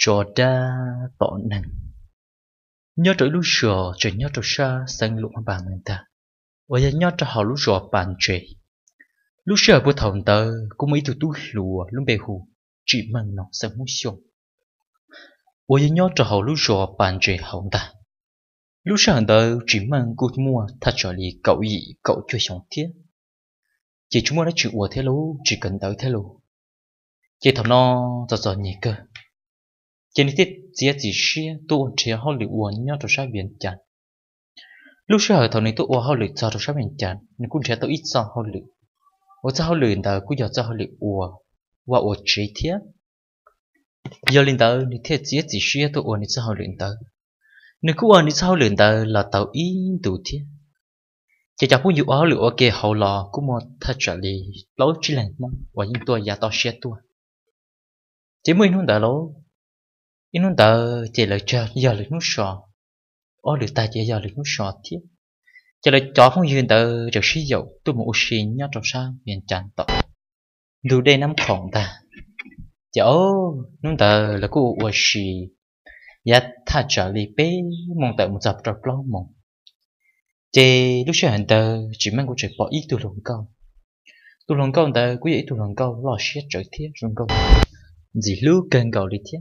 cho đa tỏ năng nhớ trở lúc sửa trở nhớ trở xa sang lúc mà bàn người ta và giờ nhớ trở họ lúc sửa bàn chuyện lúc sửa bữa thòng tờ cũng mấy tụi tu lùa lúc bề hù chỉ mang nó sang mũi sông và giờ nhớ trở họ lúc sửa bàn chuyện hỏng ta lúc sửa tờ chỉ mang cút mua thật trở lì cậu gì cậu chưa sống thiết chỉ chúng nó nói chuyện của thế lú chỉ cần tới thế lú chỉ thằng nó giờ giờ nhỉ cơ chính tít chia chỉ xia tu ổn chia hao lịch uốn nhau cho sa biển chán lúc xưa thời này tu uốn hao lịch cho cho sa biển chán nên cũng chia tao ít sao hao lịch ở cho hao lịch ta cũng giờ cho hao lịch uốn và uốn chia thiết giờ lên tao ni thiết chia chỉ xia tu uốn ni cho hao lịch tao nên cũng uốn ni cho hao lịch tao là tàu ít đủ thiết chỉ cho phụ dụng áo lụa ok hậu lò cũng một thật trả lý lâu chỉ là mong và những tôi giá to xe tôi chỉ mới không đã lâu inun ta chỉ là cho giờ lịch nút sọ ó được ta chỉ giờ lịch nút sọ thiết chỉ là chó phong duyên ta trở sử dụng tôi một ushi nhá trong sáng miền tràn tộc đủ đây năm khổng ta chỉ ô nun ta là cô ushi ya tha trở lại bé mong ta một dập trong lo mong chỉ lúc sáng ta chỉ mang của trời bỏ ít tôi lồng câu tôi lồng câu ta cứ vậy tôi lồng câu lo xét trở thiết lồng câu gì lưu cần cầu đi thiết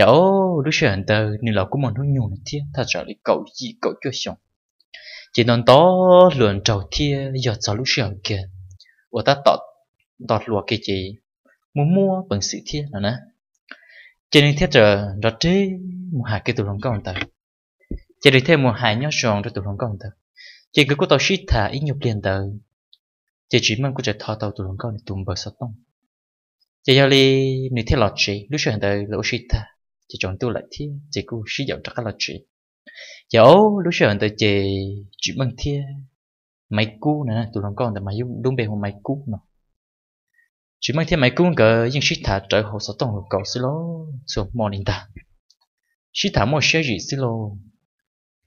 trẻ 假如你选的你老公们都用的天，他找你搞一搞就行。chỉ nên đó luận trầu thia giờ cho lúc sau kia, và ta tọt tọt lùa cái gì muốn mua bằng sự thia là nè. Cho nên thiết giờ đó chứ một hai cái tụ lòng công tử. Cho để thêm một hai nhóc sòn cho tụ lòng công tử. Chỉ cứ có tao shit thả ít nhục liền tờ. Chỉ chỉ mang có trở thọ tàu tụ lòng công tử tụm bờ sọt tông. Chỉ giao li nếu thiết lọt chỉ lúc sau tờ lỗ shit thả chỉ chọn tu lại thi chỉ cú sử dụng chắc là chỉ dẫu lúc anh ta chỉ chỉ bằng thi máy cũ nè tụi nó con tại máy dùng đúng bề hồ máy cũ nè chỉ bằng thi máy cũ cỡ nhưng sĩ thả trở hồ sáu tông cầu xí lô số mò nín ta sĩ thả mò xe gì xí lô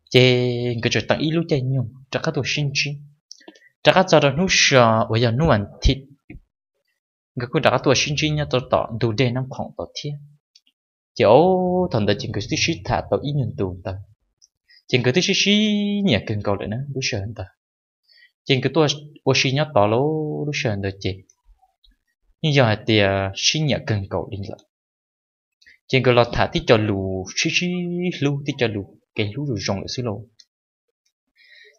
chỉ người trở tặng ít lúc chơi nhung chắc các tụi sinh chi chắc các cho nó nút sờ bây giờ nút ăn thịt người cô chắc các tụi sinh chi nhá tụi tọ đủ đề năm khoảng tọ thiên ô thần ta chừng cái tí xí thả tao ít nhân tuồng ta chừng cái tí xí xí nhà cần cầu lại nữa lúc sợ ta chừng cái tua ô xin nhớ tao lố lúc sợ ta chị nhưng giờ thì xin nhà cần cầu đi lại chừng cái lo thả tí cho lù xí xí lù tí cho lù cái lù rồi rong lại xí lù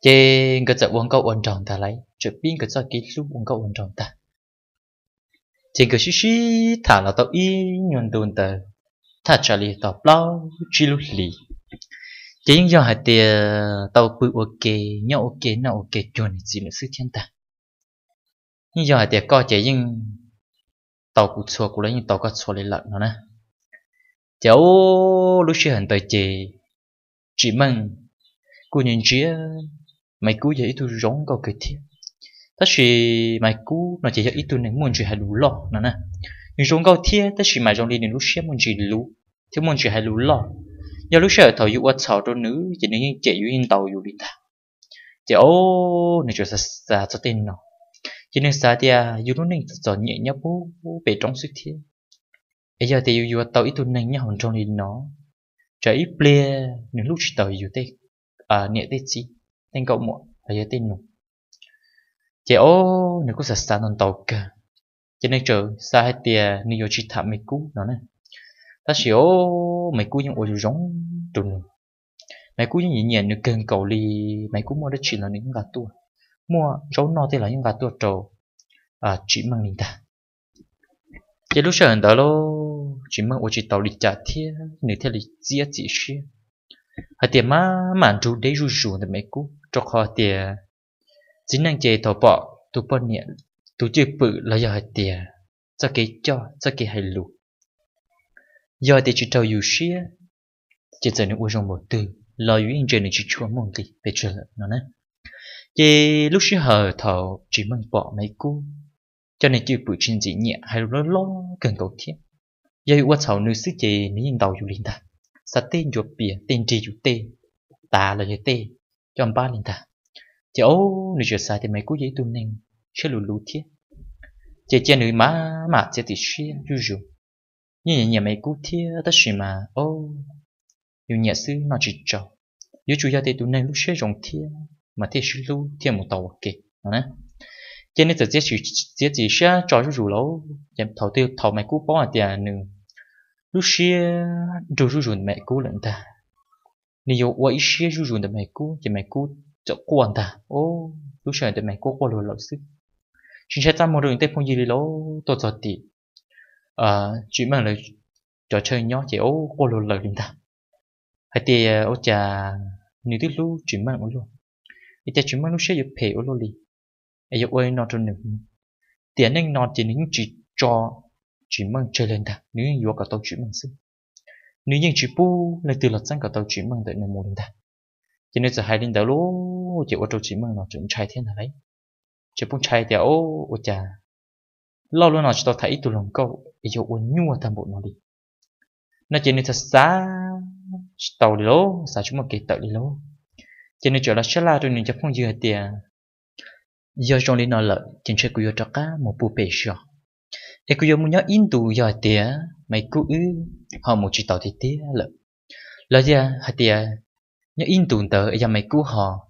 chừng cái giờ uống câu uống tròn ta lấy chụp pin cái giờ cái lù uống câu uống tròn ta chừng cái xí xí thả là tao ít nhân tuồng ta thật ถ้าจะลีตอบเล่าจิลุลี chỉ những do hai tia tàu bự ok nhau ok nào ok chuẩn gì là sức thiên ta nhưng do hai tia co chỉ những tàu cụ xua cụ lấy những tàu có xua lấy lợn nó nè cháu lúc xưa hình tới chị chỉ mừng cụ nhìn chị mày cú giờ ít tu giống câu cái thiệt tất sự mày cú nó chỉ giờ ít tu nên muốn chuyện hay đủ lo nó nè nhưng chúng gâu thiê tới chỉ mà trong đi đến lúc xem mình chỉ lú thiếu mình chỉ hay lú lo giờ lúc xem thầu dụ ở thầu đôi nữ chỉ nên chạy dụ in tàu dụ đi ta chỉ ô nên cho sa sa cho tên nó chỉ nên sa thì à dụ nó nên cho nhẹ nhá bố về trong suy thiê bây giờ thì dụ tàu ít tuần này nhá hồn trong đi nó chạy ít ple nên lúc chỉ tàu dụ tê à nhẹ tê gì, tên cậu muộn bây giờ tên nó chỉ ô nên cũng sa sa non tàu cả cho nên trở xa hết tia ni yo chi thả mấy cú nó nè ta xíu mấy cú những ôi giống trùng mấy cú những nhện được cần cầu li mấy cú mua đất chỉ là những gà tua mua cháu nó thì là những gà tua trầu à chỉ mang linh ta chỉ lúc sớm đó lo chỉ mang ôi chỉ tàu lịch trả thiên nửa thiên lịch chia chỉ xí hạt tiền mà mạn chú đấy rủ rủ được mấy cú cho họ tiền chính năng chế thọ bỏ tu bỏ nhện tu chỉ bự là do hai tiền cho cái cho cho cái hay lụ do thì chỉ trâu yêu xia chỉ cần nó uống rong một từ lo yêu anh trên chỉ chua mong kỳ về chuyện nó nè chỉ lúc xưa hờ thầu chỉ mong bỏ mấy cú cho nên chỉ bự trên gì nhẹ hay lo lo cần cầu thiết giờ yêu thầu nữ sư chị nữ nhìn đầu yêu linh ta sa tên chuột bìa tên trì chuột tê ta là như tê cho ba linh ta chỉ ô nữ chuột sai thì mấy cú giấy tu nên sẽ lù lù thiết 姐姐女妈妈这的是就就，一年也没顾贴的是嘛哦，有年是那只招，有主要的都能录些种贴，嘛贴是录贴木到给，啊，姐你直接去姐姐些找就就喽，也头头头没顾帮点呢，录些就就就没顾人的，你有我一些就就的没顾也没顾就过的哦，录些的没顾过了老师。xin sẽ tạm một đường tết phong gì lỗ tốt giọt tỷ ờ chỉ mà là trò chơi nhỏ chỉ ố cô lột lời chúng ta hay thì ô ờ, trà nếu tiếc lưu chỉ mà ố ý ít chỉ mà lú sẽ được phe ố lô li ấy giờ ơi nọ trơn được tiền anh nọ chỉ những chỉ cho chỉ mang chơi lên ta nếu như có tàu chỉ mang sức nếu như chỉ bu là từ lọt sang cả tàu chỉ mang đợi nó mua lên ta cho nên giờ hai đến đầu lô, chỉ ô tàu chỉ mang nó chuẩn chạy thế đấy chỉ bung chạy thì ô ô chà lo luôn nó chỉ tao thấy tụi lòng câu bây giờ uốn nhua thầm bộ nó đi nó chỉ nên thật xa tàu đi lố xa chúng mà kể tàu đi lố chỉ nên chỗ là sẽ là tụi nên chấp không dừa tiền giờ trong lý nó lợi chính sẽ cứ cho cá một bộ bể sọ để cứ muốn nhớ in tù giờ tiền mấy cứ họ một chỉ tàu thì tiền lợi lợi giờ à? hai tiền nhớ in tù tờ giờ mấy cứ họ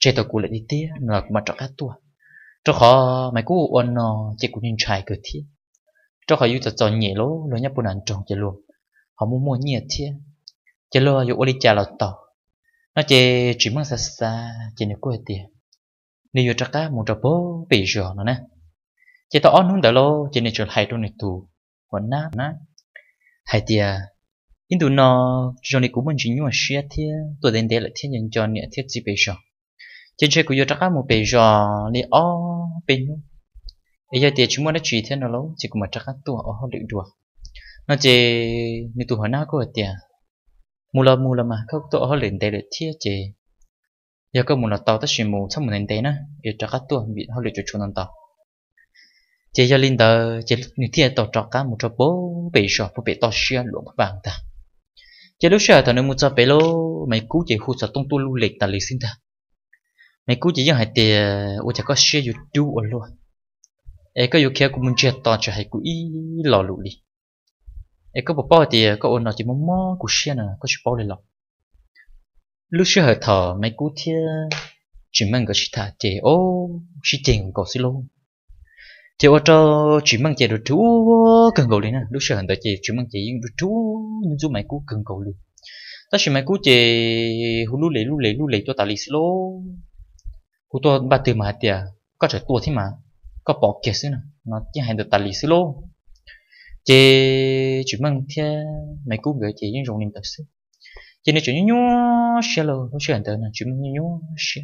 chế tàu cũ lại đi tiền nó mà cho cá tua cho khó mày cú ôn nó chỉ cũng nhìn trái cửa thi cho khó yêu cho cho nhẹ lố lối nhấp bùn ăn trồng chỉ luôn họ muốn mua nhẹ thi chỉ lo yêu đi chả lọt tàu nó chỉ chỉ mang xa xa chỉ nếu cô tiền nếu yêu cho cá muốn cho bố bị rửa nó nè chỉ tao ôn hướng đã lô chỉ nên cho hai đôi này tù vẫn nát nát, hai tiền nhưng tụ nó cho nên cũng mình chỉ nhua xia thi tôi đến đây là thiên nhân cho nhẹ thiết gì bây giờ trên chơi của yo chắc một bề giò li o bên bây giờ thì chúng muốn đã chỉ thế nào lâu chỉ cũng mà chắc tu ở họ lựu đùa nó chỉ như tu hỏi nào của tiền mù là mù là mà không tu ở họ liền tệ để thiệt chỉ giờ có mù là tao tất chỉ mù trong một nền tệ nữa giờ chắc tu bị họ lựu cho chúng nó tao chỉ giờ linh tờ chỉ như thế tao trắc cá một trọ bố bề giò bố bề tàu xia lụa vàng ta chỉ lúc xưa thằng nó muốn cho bề lô mấy cú chỉ hút sở tung tu lưu lịch ta lịch sinh ta này cú chỉ hai tiền ô chả có share youtube luôn ấy có yêu kia cũng muốn chia to cho hai cú ý lò lụ đi ấy có bỏ thì có ôn nó chỉ mong mong cú share nè có chịu bỏ lên lọ lúc share hơi thở mấy cú thia chỉ mang cái thà chỉ ô chỉ tiền có xí luôn thì ô cho chỉ mang chỉ đồ chú cần cầu liền nè lúc share hình tới chỉ chỉ mang chỉ đồ chú nhưng dù mấy cú cần cầu liền ta chỉ mấy cú chỉ hú lú lệ lú lệ lú lệ cho ta lì xí luôn huto batu ma hatia có trời tua thế mà có bỏ kia xí nó chỉ hành được tài lý xí lô chị chỉ mong thế mấy cú gửi chị những rồng niệm tập xí chị nói chuyện nhau xe lô nó chuyện tới là chỉ mong nhau xe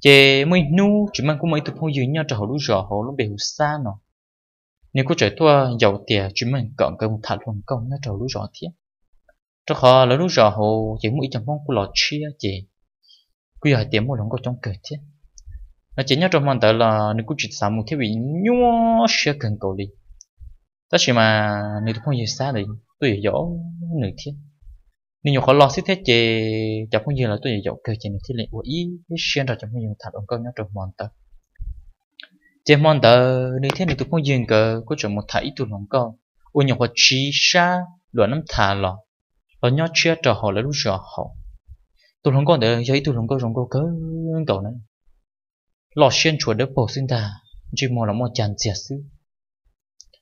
chị mới nu chỉ mong cũng mấy tụi phong dưới nhau trở hồ lũ hồ lũ bề hồ xa nó nếu có trời tua giàu tiền chỉ mong cọn công thả luôn công nó trở lũ rõ thế cho họ lỡ lũ hồ chỉ mỗi trong phong của lò chia chị cứ hỏi tiếng một lần có trong cửa chứ nó chỉ nhớ trong mòn tờ là nếu cứ chỉ sáu một thiết bị nhúa sẽ cần cầu đi tất nhiên mà nếu không gì xa thì tôi rõ nửa thiết nếu có lo xích thế chế chẳng không gì là tôi rõ cơ chế nửa thiết lệ của ý xuyên ra chẳng không gì thật ông câu nhớ trong mòn tờ Trên mòn tờ nếu thế này tôi không gì cờ có chuẩn một thảy tôi lòng câu ôi nhiều có chi xa đoạn năm thà lò nó nhớ chưa trò họ là lúc giờ họ tôi không có để giấy tôi không có không có cớ cậu này lò xuyên chuột đỡ bổ sinh ta chỉ mong là mò chán chẹt chứ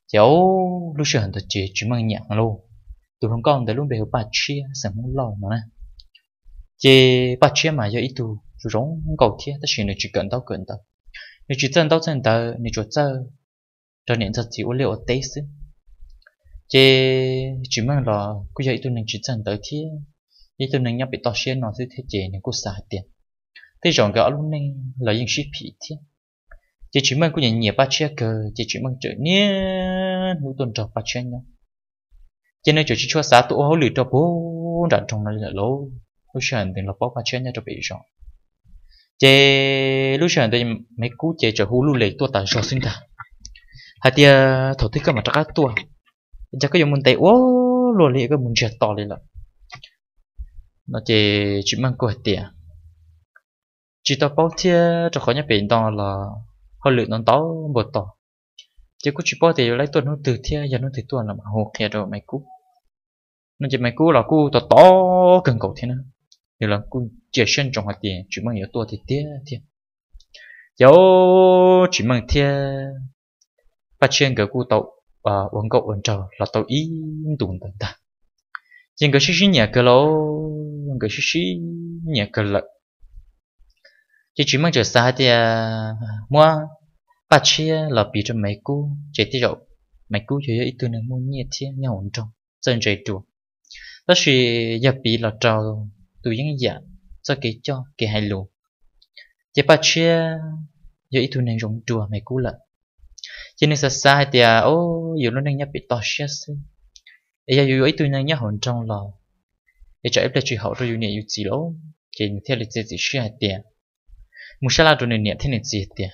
cháu lúc xưa hẳn chỉ chỉ mang nhạc luôn tôi không còn để luôn bèo bà chia sẽ muốn lò mà nè chị bà chia mà giờ ít tu rồi giống cậu thiệt ta chỉ là chỉ cần tao cần tao nếu chỉ chân tao chân tao nếu chuột chân cho nên thật chỉ uống liệu tết chứ chị chỉ mang lò cứ vậy tôi nên chỉ chân tới thiệt những bị nó 一ตัวนึงยังไปต่อเชียนนอนที่เทเจเนี่ยกูสายเตียนที่จองก็ลุ่นนี่เรายังชิผีที่ chỉ chỉ mình cũng nhận nhiều ba chia cờ chỉ chỉ mang trở nhé hữu tuần trọc ba chia nhau cho nên chỉ chỉ cho xã tụ hậu lì cho bố đặt trong này là lố lúc sáng thì là bố ba chia nhau cho bị chọn. chế lúc sáng thì mấy cú chế cho hú lưu lệ tua tại rồi sinh ra. hạt tia thổ thích các mặt các tua chắc có dùng mình tay ô lô lệ cái mình chết to lên là nó chỉ chỉ mang của tiền chỉ tao bao chia cho khỏi nhà bên đó là họ lựa nó tao một tao chỉ có chỉ bao thì lấy tuần nó từ thia giờ nó từ tuần là mà hồ kia rồi mày cú nó chỉ mày cú là cú tao to cần cầu thế nào thì là cú chia sẻ trong hạt tiền chỉ mang nhiều tuổi thì tiền thia giờ chỉ mang thia phát triển cái cú tao và uống cậu uống trầu là tao yên tụng tận ta ยังก็ชิชิเนี่ยก็โลยังก็ชิชิเนี่ยก็ละ chỉ chỉ mang chờ xa thì à, mua ba chia là bị cho mấy cú chỉ tiết rồi mấy cú chỉ ít tuần mua nhiệt thì nhau ổn trong dân chạy chùa đó là giờ bị là trào tụi những giả cho cái cho cái hai lù chỉ ba chia giờ ít tuần này rộng chùa mấy cú lận cho nên xa xa thì à, ô dù nó đang nhập bị to xe ấy giờ yêu ấy tôi năng nhớ hồn trong lòng, ấy cho ép lại truy hậu rồi yêu nhẹ yêu gì lỗ chỉ theo lịch sử chỉ xia tiền muốn sao là rồi nhẹ thế này gì tiền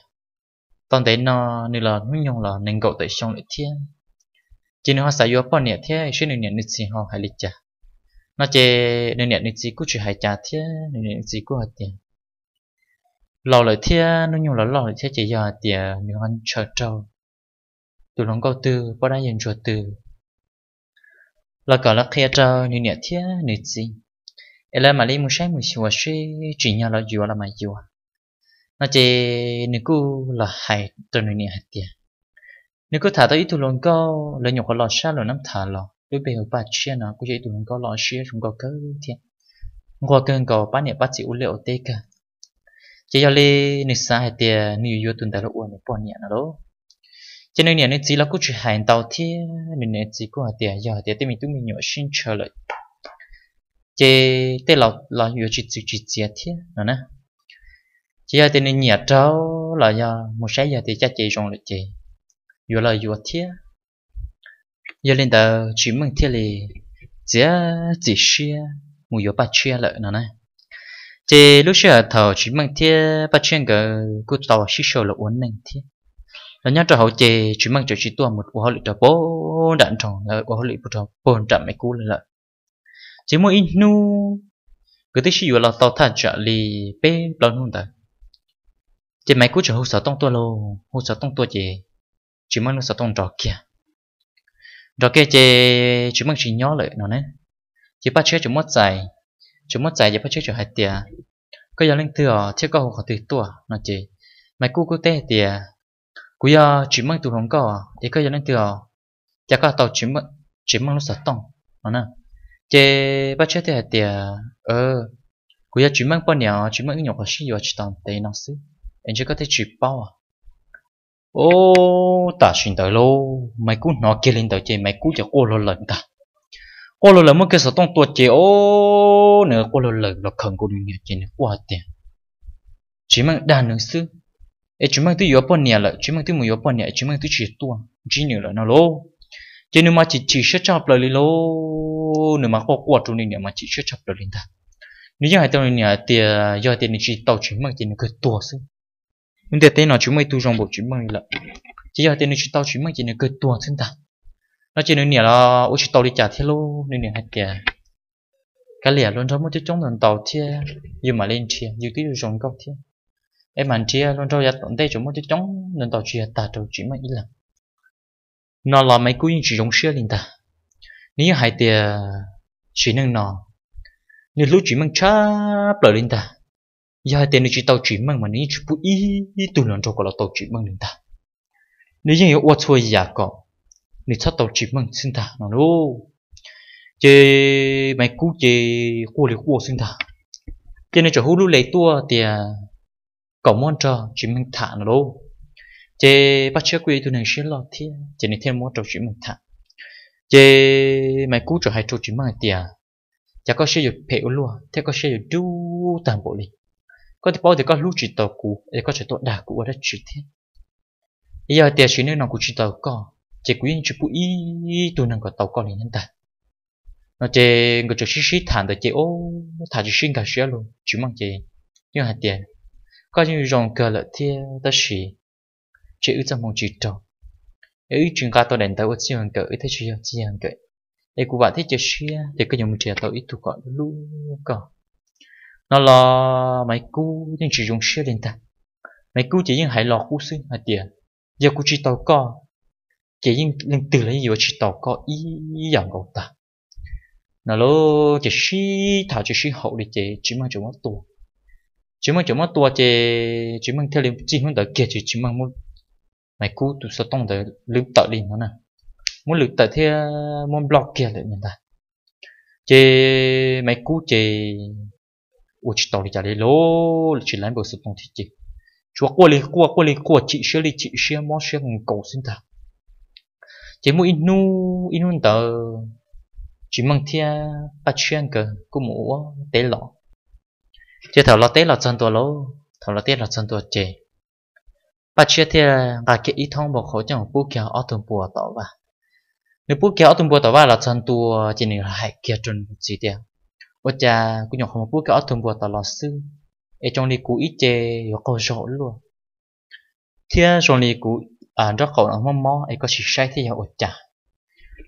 tòn đấy nó nửa là nguyên nhân là nên cậu tại trong lại thiên chỉ nên nó xài yêu bao nhẹ thế xia nửa nhẹ nửa gì họ hay lịch trả nó chỉ nửa nhẹ nửa gì cũng chỉ hay trả thế nửa nhẹ nửa gì cũng hay tiền lò lại thế nó nhiều là lò lại thế chỉ giờ tiền nửa ăn chờ trâu từ lòng câu tư bao đã dành chuột từ là có là kia cho nữ nhẹ thế nữ gì em là mà lấy một sáng một chiều suy chỉ nhau là vừa là mà vừa nó chỉ nữ cú là hay từ nữ nhẹ tiền nếu cú thả tới ít luôn có lợi nhục lọt xa rồi nắm thả lọ đối bây giờ ba chia nó cũng chỉ luôn có lọt chia chúng có cơ thiên qua cơn cầu bán nhẹ bắt chịu liệu tê cả chỉ cho lên nữ xa hay tiền nữ yêu tuần tại lỗ uổng bỏ nhẹ nó đó cho nên nhà này chỉ là cứ chuyện hành tàu thì nên này chỉ có tiền giờ để thì mình tụi mình nhỏ xin chờ lại chế tế lọc là vừa chỉ chỉ chỉ chết thế nữa nè chỉ là tên nhà cháu là giờ một sáng giờ thì chắc chị rồi lại chị vừa là vừa thế giờ lên đầu chỉ mừng thế thì chỉ chỉ xia một giờ bắt chia lại nữa nè chế lúc xưa thầu chỉ mừng thế bắt chia cái cú tàu xí sầu là uốn nành thế là nhớ cho hậu chế, chỉ mang cho chị tua một ô lị cho bố đạn tròn là ô lị bố cho bồn chạm mấy cú lên lại chỉ mỗi in nu cứ tới khi là tàu thả trợ lì bê lo luôn ta chỉ mấy cú cho hậu sở tông tua lô hậu sở tông tua chế, chỉ mang nó sở tông trò kia trò kia chế chỉ mang chỉ nhớ lại nó nè chỉ bắt chết chỉ mất dài chỉ mất dài chỉ bắt chết chỉ hai tia có giờ lên thừa chứ có hậu khỏi từ tua nó chỉ mấy cú cứ tê tia cú ya ờ, chỉ mang tụ hồng cỏ thì cái nên tiểu ờ, chắc là tàu chỉ mang chỉ mang nó sợ tông nó nè chế bắt chết thì tiệt ờ cú ya ờ, chỉ mang bao nhiêu chỉ mang nhiều cái gì vào chỉ tông tây nó sư, anh chỉ có thể chỉ bao à ô ta xin tới lô mấy cú nó kia lên tới chế mấy cú chỉ cô lô lần ta cô lô lần mới cái sợ tông tuột chế ô nữa cô lô lần là khẩn cô đừng nhớ chế nữa quá tiệt chỉ mang đàn nữa sư ấy chúng mình tự yếu bọn nhà lợi chúng mình tự muốn yếu bọn nhà chúng mình tự chỉ tua chỉ nhiều lợi nào lô chỉ nếu mà chỉ chỉ sẽ chọc lời lì lô nếu mà có quạt trong này mà chỉ sẽ chọc lời lì ta nếu như hai tao này thì do tiền chỉ tàu chúng mình tiền cứ tua xí nhưng để tiền nào chúng mình tu trong bộ chúng mình lợi chỉ do tiền chỉ tàu chúng mình tiền cứ tua xí ta nó chỉ nên nhà là ô chỉ tàu đi trả thế lô nên nhà hai tiền cái lẻ luôn trong một cái trong tàu thiê nhưng mà lên thiê như cái dùng góc thiê em anh chia luôn cho giặt tận tay chúng mới chống nên tàu chia ta đầu chỉ mà lần lắm nó là mấy cú chỉ giống xưa linh ta nếu hai tiền chỉ nâng nó nếu lúc chỉ mang cha lại linh ta giờ hai tiền nếu chỉ tàu chỉ mang mà nếu chỉ bù ý tụ lần cho có là tàu chỉ mang linh ta nếu như ở chỗ giả có nếu sao tàu chỉ mang sinh ta nó đâu chế mấy cú chế cua liều cua sinh ta cho nên chỗ hú lúc lấy tua tiền có món trò chỉ mình thả nó đâu chế bắt chước quy tụi này sẽ lo thiên chế nên thêm món trò chỉ mình thả chế mày cú trở hai trò chỉ mang tiền chả có sử dụng phe luôn thế có sử dụng đủ toàn bộ đi có thể bao thì có lúc chỉ tàu cũ để có thể tọa đà cũ ở đất chỉ thế bây giờ tiền chỉ nên nó cũng chỉ tàu có, chế quý chỉ bụi tụi nàng có tàu có liền nhân tài nó chế người chỉ sĩ thản được chế ô thả chỉ sinh cả sĩ luôn chỉ mang chế nhưng hạt tiền cờ chỉ 关于人格了天的事，只有在梦之中。ở trường ca tôi đến tới ở cờ, cỡ thế chỉ học chỉ hàng cỡ để của bạn thích chơi xia thì cái nhóm trẻ tôi ít thuộc gọi luôn cỏ nó là mấy cú nhưng chỉ dùng xia lên ta mấy cú chỉ những hải lọ cú xinh mà tiền giờ cú chỉ tàu co, chỉ những lên từ lấy gì chỉ tàu co ý dòng cầu ta nó lo chỉ xí thảo chỉ xí hậu để chỉ chỉ mà chúng nó tuột chúng mình chúng mình tua chơi chúng mình theo liêm chỉ muốn tới kia chứ chúng mình muốn mày cú tụ sao tông tới liêm tự đi nó nè muốn liêm tự theo ờ, muốn block kia để mình ta chơi mày cú chơi u chỉ tao đi trả lời lô chỉ làm bữa sao tông thì chơi chúa qua liền qua qua liền qua chị sẽ đi chị sẽ mó sẽ cầu xin ta chỉ muốn inu inu tờ chỉ mang theo bát chén cơ cũng muốn tế lọ chứ thầu lo tết là chân tua lô thầu lo tết là chân tua chê bà chia thì bà kia ít thông bộ khổ chẳng bố kia ở tuần bùa tỏ và, nếu bố kia ở tuần bùa tỏ bà là chân tua chỉ nên hại kia trần gì tiền ở cha cũng nhọc không bố kia ở tuần bùa tỏ lo sư ở trong này cũ ít chê có câu rõ luôn thì trong này cũ à rất khổ là mong mò ấy có sự sai thì ở cha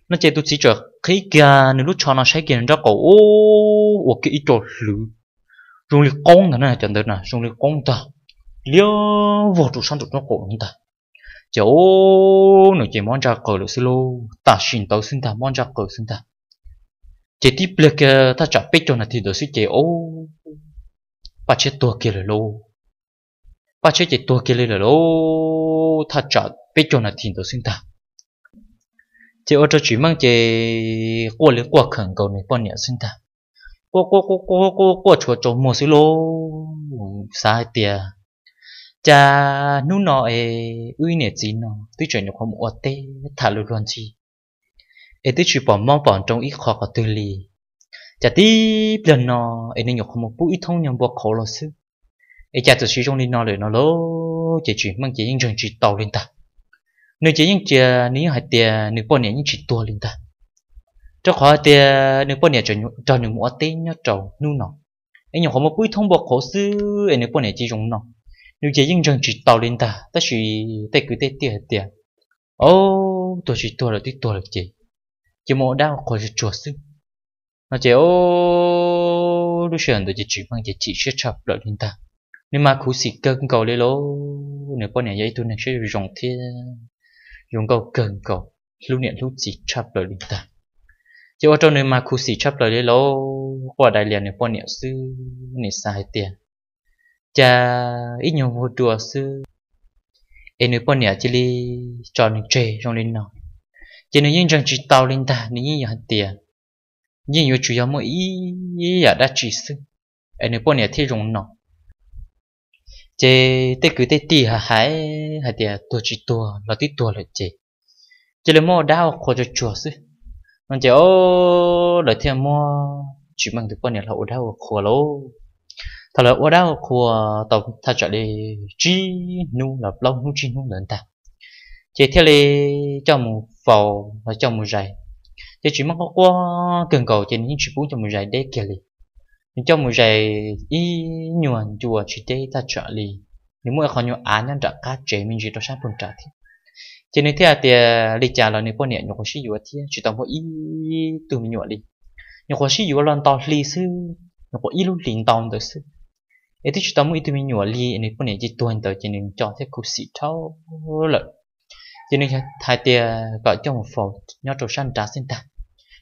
nó chê tu chỉ chờ khi kia nếu lúc cho nó sai kia nó rất khổ ô ô cái ít chỗ lử rung li công thằng này chẳng được nè rung li công ta liêu vô trụ sáng trụ nó cổ chúng ta chỗ nó chỉ món trà cờ được xí lô ta xin tàu xin ta món trà cờ xin ta Chế tiếp lệ kia ta trả biết cho nó thì được xí chế ô ba chế tua kia là lô ba chế chế tua kia là lô ta trả biết cho nó thì được xin ta chế ở cho chỉ mang chế qua liên qua khẩn cầu này bọn nhẹ xin ta cô cô cô cô cô cô chỗ chỗ mồ xí lô sai tiề cha nu nọ e uy nè gì nọ tuy chuyện nó không ổn tê thả lù chi e tuy chuyện bỏ mong bỏ trong ít khó có tư li cha tí lần nọ nên nhục không một ít thông nhầm bỏ khổ lo sư e cha tự suy trong đi nọ lời nó lô chỉ chuyện mang chỉ những chuyện chỉ tàu lên ta nếu chỉ những chuyện nếu hai tiề nếu bỏ nè những chuyện tua lên ta cho khỏi tia nếu bọn này cho cho những mũi tên nhớ trầu nu nọ anh nhỏ khó một buổi thông báo khổ sư anh nếu bọn này chỉ dùng nọ nếu chỉ những chẳng chỉ tàu lên ta ta chỉ tay cứ tay tia tia ô tôi chỉ tôi là tôi tôi là chị chỉ mỗi đau khổ chỉ chuột sư nó chỉ ô lúc sườn tôi chỉ chỉ mang chỉ chỉ sẽ chập lại lên ta nếu mà khu sĩ cần cầu lấy lỗ nếu bọn này dạy tôi này sẽ dùng thiên dùng cầu cần cầu lúc niệm lúc chỉ chập lại lên ta chứ ở trong nơi mà khu sĩ chấp lời lấy lỗ qua đại liền này qua niệm sư niệm sai tiền cha ít nhiều vô đùa sư em nơi qua niệm chỉ li cho niệm trề trong lên nó chỉ nơi những chẳng chỉ tàu lên ta nên những hàng tiền nhưng nhiều chủ yếu mỗi ý ý là đã chỉ sư em nơi qua niệm thì rồng nó chỉ tết cứ tết tì hà hải hà tiền tua chỉ tua là tí tua là chỉ chỉ là mò đau khổ cho chùa sư chỉ mua chỉ mang được quan niệm là ở đâu khua lâu, thật là ở đâu khua tàu thật trở đi chi nu là lâu nu chi nu lớn ta chỉ theo lì cho một phòng và cho một giày chỉ chỉ mang qua cần cầu trên những chỉ muốn cho một giày để kia lì nhưng cho một giày y nhuận chùa chỉ để ta trở lì nếu muốn có nhiều án nhân trả cá chế mình chỉ cho sát phần trả thì cho nên thế là tiền lịch trả là này bọn nhẹ nhục sĩ dụ thì chỉ tao một ít từ mình nhọn đi nhục sĩ dụ lần tao lì sư nhục ít lúc liền tao được sư ấy thì chỉ tao một ít từ mình nhọn đi nếu bọn nhẹ chỉ tuần tới cho nên chọn thế cục sĩ thâu lợi cho nên thay tiền gọi cho một phổ nhau trầu săn trả sinh ta,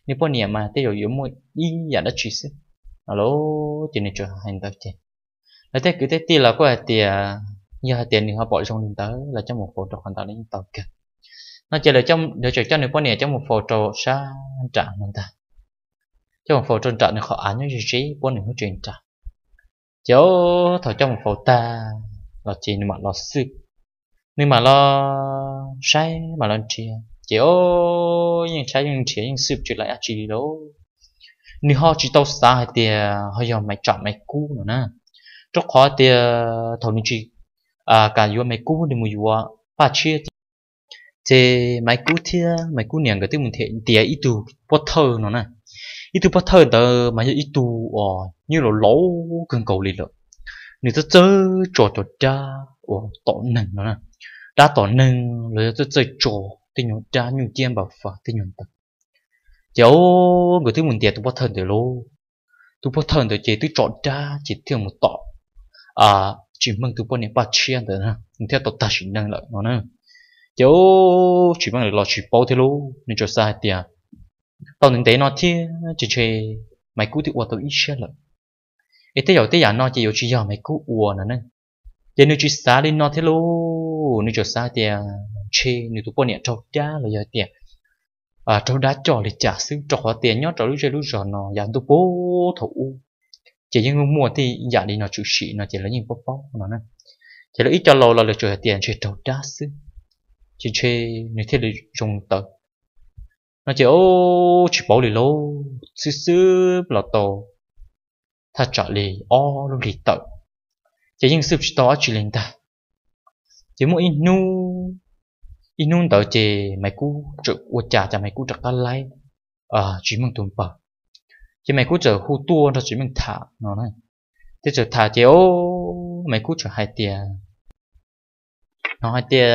nếu bọn nhẹ mà tiêu dụ một ít giả đã chỉ sư alo cho nên cho hành tới chứ là thế cứ thế tiền là có tiền giờ tiền thì họ bỏ trong điện tới là trong một phổ trong hoàn toàn điện tàu kìa nó chỉ là trong để cho cho nên quan niệm trong một phổ trộn sa trạng người ta trong một phổ trò trả nên họ án những gì quan niệm truyền trả chỗ thọ trong một phổ ta là chỉ mà lo sư nhưng mà lo sai mà lo chia chỉ những sai những chia những sư chuyện lại chỉ đó như họ chỉ tao sai thì họ dùng mày chọn mày cũ nữa nè rất khó thì thầu những chỉ à cả vô mày cũ thì mày vô ba chia chế máy cú thia máy cú niang cái tư mình thể tía ít tu potter nó nè ít tu potter đó mà ít tu ờ như là lỗ cần cầu liền rồi, người ta chơi trò trò cha ờ tỏ nâng nó nè đã tỏ nâng rồi ta chơi trò thì nhổ cha nhổ chiêm bảo phá thì nhổ ta cháu người thứ mình tía tu potter để lô tu potter để chế tu trò cha chỉ theo một tọ à chỉ mừng tu potter ba chiên đó nè theo tọ ta chỉ nâng lại nó nè cháu chỉ mang được lo chỉ bao thế lô nên cho hết tiền tao nên thấy nó thế chỉ chơi mày cứ tự qua tao ít xe lận ít thế rồi thế giờ nó chỉ yêu chỉ giờ mày cứ ua nè nên giờ nếu chỉ xa lên nó thế lô nên cho sai tiền chơi nếu tụi bọn nhện trâu đá là giờ tiền à trâu đá cho thì trả xứ trò hóa tiền nhớ trò lúc chơi lúc giờ nó giờ tụi bố thủ chỉ những mua thì giờ đi nó chịu xị nó chỉ là những bó bó nó nè chỉ là ít cho lâu là được chơi tiền chơi trâu đá xứ chỉ chơi như thế để dùng tờ nó chỉ ô chỉ bảo lì lô sư sư lọ tổ ta chọn lì o luôn lì tờ chỉ những sư to chỉ lên ta chỉ muốn in in inu tờ chỉ mày cú trực u trà cho mày cú trực ta lấy à chỉ mừng tuần bờ chỉ mày cú chờ hu tua nó chỉ mừng thả nó này thế chờ thả chỉ ô mày cú chờ hai tiền nó hai tia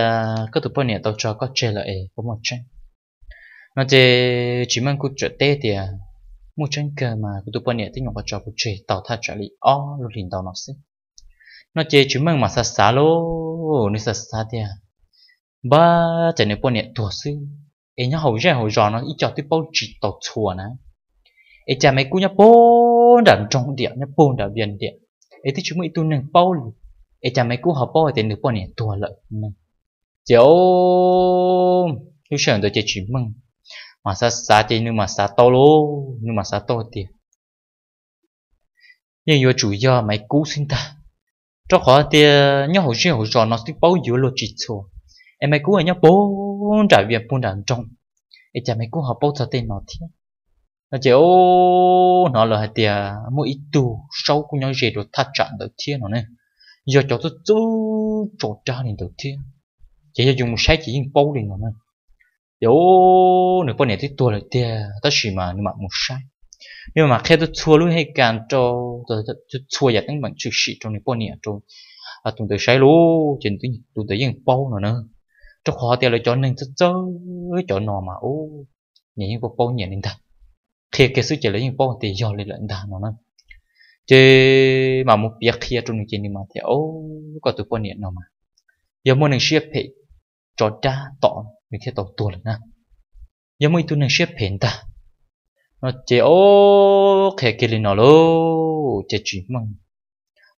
có tụi bọn nè tao cho có chơi là ấy có một chơi nó chơi chỉ mang cút chơi tê thì à, một chân cờ mà cái tụi bọn nè tính nhộng có cho cút chơi tao thay trả lý o luôn hình tao nó xí nó chơi chỉ mang mà xa xa lô nó xa xa thì à, ba chạy nè bọn nè tuổi xí ấy nhá hầu ra hầu giò nó ít cho tụi bao chỉ tao chùa nè ấy cha mấy cú nhá bốn đàn trong điện nhá bốn đàn biển điện ấy thì chúng mày tu nâng bao lì echa mai cú họp bò thì nữ bò nè tua lợi chéo hiếu sờn tôi chơi chỉ mừng mà sa sa thì nữ mà sa to lô nữ mà sa to thì nhưng yo chủ do mai cú xin ta cho khó thì nhớ hồi xưa hồi nó thích bao nhiêu lô chỉ số em mai ở nhớ bốn trả việc bốn trả trong echa mai cú họp bò cho nó thiệt ô nó là tiền mỗi ít tu sâu nhau gì rồi thắt chặn được thiên nó này giờ chỗ tôi chú chỗ cha này đầu tiên chỉ là dùng một sai chỉ dùng bao liền mà nên nếu nếu bọn này thì tôi lại tiền ta chỉ mà nhưng mà một sai nhưng mà khi tôi thua luôn hay càng cho tôi tôi thua vậy tăng bằng chữ sĩ trong này bọn này trong à tụi tôi sai luôn trên tôi tụi tôi dùng bao nữa nữa trong khó tiền lại cho nên tôi chơi cho nó mà ô nhảy những bao bao nhảy nên ta khi cái sự chỉ lấy những bao thì giờ lại lại đàn nó nè chế mà một việc kia trong chế nhưng mà thì ô có tụi con niệm nào mà giờ muốn nâng xếp hệ cho cha tọ mình khi tọ tuổi nè giờ muốn tụi nâng xếp hệ ta nó chế ô kẻ kia lên nó lô chế chỉ mong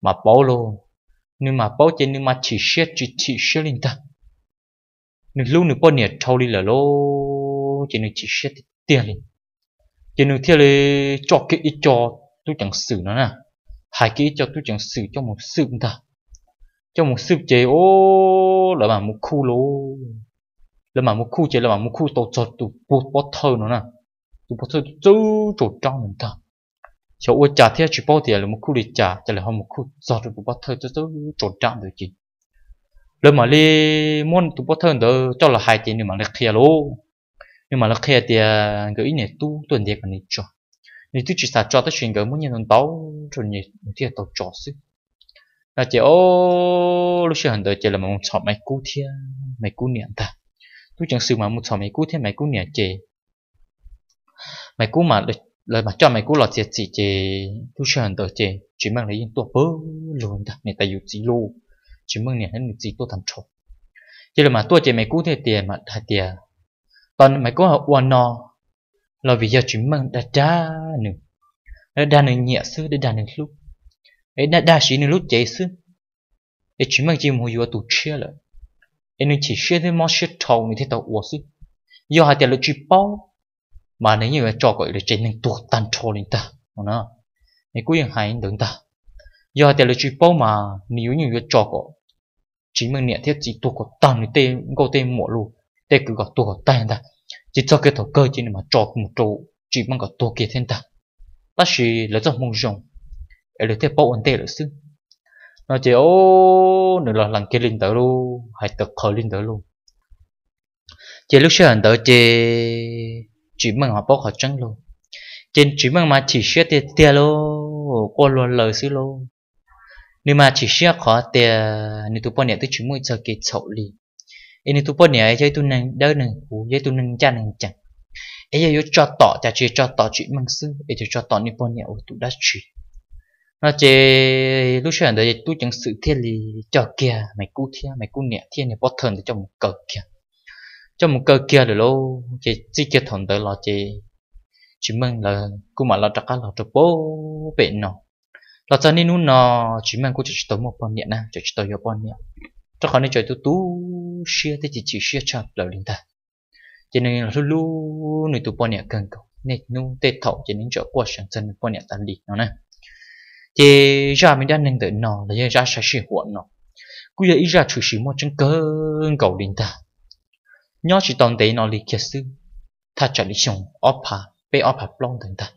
mà bao lô nhưng mà bao chế nhưng mà chỉ xếp chỉ chỉ xếp lên ta nhưng lúc nửa con niệm thâu đi là lô chế nửa chỉ xếp tiền lên chế nửa thiệt là cho cái ít cho tôi chẳng xử nó nè hãy kỹ cho tôi chẳng xử cho một sự thà cho một sự chế ô là mà một khu lô là mà một khu chế là mà một khu tổ chọt tụ bột bọt thơ nó nè tụ bọt thơ chữ chột trong mình thà cho ô trả thế chỉ bao tiền là một khu để trả trả là họ một khu chọt tụ bọt thơ chữ chột trong được chứ là mà li muốn tụ bọt thơ đó cho là hai tiền nhưng mà là kia lô nhưng mà là kia tiền cái ý này tu tuần tiền còn này cho 你都只啥抓的选个么人能到，就你你这都抓死。那这哦，那些很多这了么炒麦古天麦古年的，都讲是嘛么炒麦古天麦古年这，麦古嘛了了嘛叫麦古老这这这，都是很多这，只忙了用多不轮的，你得有记录，只忙你还你记多谈错。这了嘛多这麦古天这嘛他这，但麦古还玩呢。lo vì giờ chúng mang đã đa nừng đã đa nừng nhẹ sư đã đa nừng lúc ấy đa đa sĩ nừng lúc chạy sư ấy chúng mang chỉ một yếu tụ chia lại ấy nừng chỉ chia thêm món chia thầu như thế tàu uổng sư do hai tiền là chỉ bao mà nếu như cho gọi là chỉ nên tuột tan trôi lên ta không nào ấy cũng hay đừng ta do hai tiền là chỉ bao mà nếu như cho gọi chỉ mang nhẹ thế chỉ tuột có tan như tên gọi tên mộ luôn tên cứ gọi tuột tan ta chỉ cho cái thầu cơ chỉ mà trọt một chỗ chỉ mang có tổ kia thiên ta ta chỉ là cho mong rồng ở được tiếp bảo ổn tệ là chứ, nó chỉ ô nửa là lần kia linh tử luôn hay tập khởi linh tử luôn chỉ lúc xưa anh tới chỉ chỉ mang họ bảo họ trắng luôn trên chỉ mang mà chỉ xưa tiền tiền luôn qua luôn lời xí luôn nhưng mà chỉ xưa khó tiền nếu tôi bọn này tôi chỉ muốn cho cái chậu liền ini tu pun ya jadi tu nang dah nang ku jadi tu nang cha nang chang ấy giờ cho tỏ cha chỉ cho tỏ chuyện măng sư ấy giờ cho tỏ ni pon nhà tu đã chuyện nó chỉ lúc xưa đấy tu chẳng sự thiên lý cho kia mày cú thiên mày cú nhẹ thiên nhà bót thần để cho một cờ kia cho một cờ kia rồi lâu chỉ chỉ kia thần tới là chỉ chỉ măng là cú mà là trắc là trắc bố bể nó là cho nên nó chỉ măng cú chỉ tới một pon nhẹ cho cho tới một pon nhẹ cho khỏi nên cho tu tu shia thì chỉ chỉ shia chạp là linh ta cho nên là lulu người tụ bỏ nhạc cần cầu nên nu tê thọ cho nên chỗ qua sáng chân bỏ nhạc tan đi nó nè thì ra mình đang nên tới nó là ra sai shia của nó cứ giờ ý ra chủ sĩ một chân cơn cầu linh ta nhớ chỉ toàn thế nó lịch kia sư thà chọn đi xong opa bê opa plong thằng ta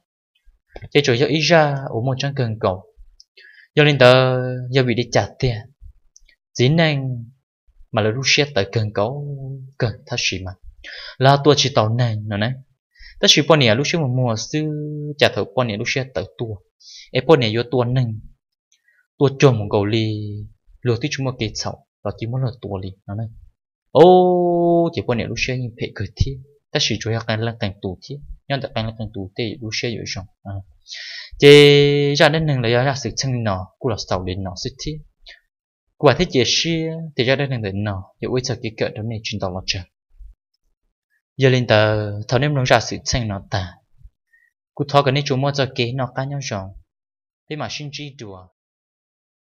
thế rồi giờ ý ra ở một chân cơn cầu giờ lên ta giờ bị đi trả tiền dính năng mà là rút xét tại cần cấu cần thắt sĩ mà là tua chỉ tàu này nó này tất sĩ bọn này lúc xét mà mua sư trả thử bọn này lúc xét tại tua ấy bọn này vô tua này tua chồm một cầu li lừa tí chúng mà kẹt sau và chỉ muốn là tua li nó này ô chỉ bọn này lúc xét như phải cười thi tất sĩ chủ yếu là cảnh tù thi nhưng tại cảnh là cảnh tù thì lúc xét dễ dàng à chế ra đến nâng là ra sự chân nó cũng là sầu đến nó sự thi quả thế chia sẻ thì ra đây thằng định nọ dù quý sợ kỹ cỡ trong này chuyên tàu lọt trần giờ lên tờ thấu nếm nông ra sự xanh nó ta cú thọ cái này chúng mua cho kế nó cá nhau rộng thế mà xin chi đùa